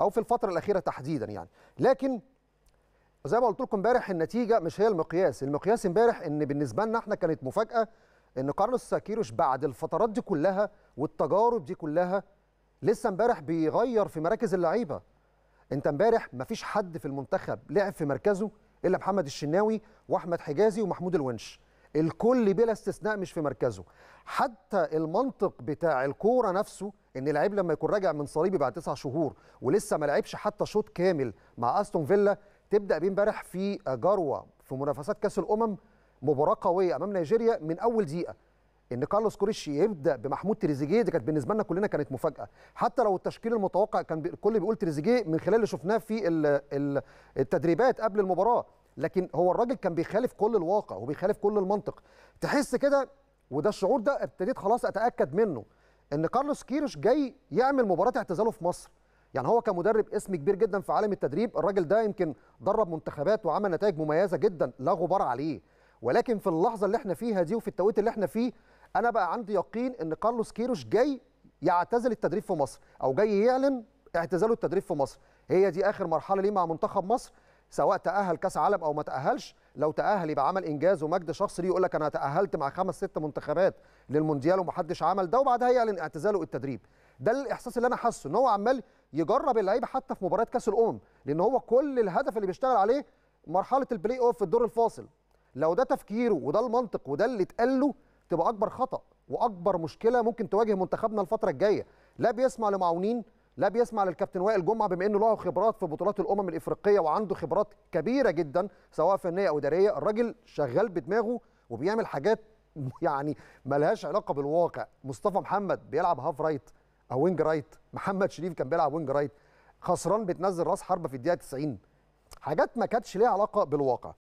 او في الفتره الاخيره تحديدا يعني لكن زي ما قلت لكم امبارح النتيجه مش هي المقياس المقياس امبارح ان بالنسبه لنا احنا كانت مفاجاه ان كارلوس ساكيروش بعد الفترات دي كلها والتجارب دي كلها لسه امبارح بيغير في مراكز اللعيبه انت امبارح مفيش حد في المنتخب لعب في مركزه الا محمد الشناوي واحمد حجازي ومحمود الونش الكل بلا استثناء مش في مركزه حتى المنطق بتاع الكوره نفسه ان لعيب لما يكون راجع من صليبي بعد تسع شهور ولسه ما لعبش حتى شوط كامل مع استون فيلا تبدا بيه امبارح في جروه في منافسات كاس الامم مباراه قويه امام نيجيريا من اول دقيقه ان كارلوس كوريش يبدا بمحمود تريزيجيه دي كانت بالنسبه لنا كلنا كانت مفاجاه حتى لو التشكيل المتوقع كان الكل بيقول تريزيجيه من خلال اللي شفناه في التدريبات قبل المباراه لكن هو الراجل كان بيخالف كل الواقع وبيخالف كل المنطق تحس كده وده الشعور ده ابتديت خلاص اتاكد منه ان كارلوس كيروش جاي يعمل مباراه اعتزاله في مصر يعني هو كمدرب اسم كبير جدا في عالم التدريب الراجل ده يمكن درب منتخبات وعمل نتائج مميزه جدا لا غبار عليه ولكن في اللحظه اللي احنا فيها دي وفي التوقيت اللي احنا فيه انا بقى عندي يقين ان كارلوس كيروش جاي يعتزل التدريب في مصر او جاي يعلن اعتزاله التدريب في مصر هي دي اخر مرحله ليه مع منتخب مصر سواء تاهل كاس عالم او ما تاهلش لو تاهل يبقى عمل انجاز ومجد شخصي ليه يقول لك انا تاهلت مع خمس ست منتخبات للمونديال ومحدش عمل ده وبعدها يعلن اعتزاله التدريب ده الاحساس اللي انا حاسه ان هو عمال يجرب اللعيبه حتى في مباريات كاس الامم لان هو كل الهدف اللي بيشتغل عليه مرحله البلاي اوف في الدور الفاصل لو ده تفكيره وده المنطق وده اللي اتقال له تبقى اكبر خطا واكبر مشكله ممكن تواجه منتخبنا الفتره الجايه لا بيسمع لمعاونين لا بيسمع للكابتن وائل جمعه بما انه له خبرات في بطولات الامم الافريقيه وعنده خبرات كبيره جدا سواء فنيه او اداريه الراجل شغال بدماغه وبيعمل حاجات يعني ملهاش علاقه بالواقع مصطفى محمد بيلعب هاف رايت او وينج رايت محمد شريف كان بيلعب وينج رايت خسران بتنزل راس حربه في الدقيقه 90 حاجات ما كانتش ليها علاقه بالواقع